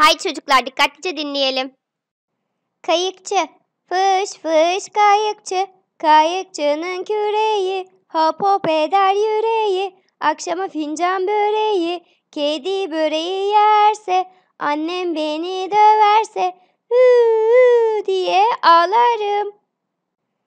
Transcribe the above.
Hay çocuklar dikkatlice dinleyelim. Kayıkçı, fış fış kayıkçı, kayıkçının küreği, hop hop eder yüreği, akşama fincan böreği, kedi böreği yerse, annem beni döverse, hü diye ağlarım.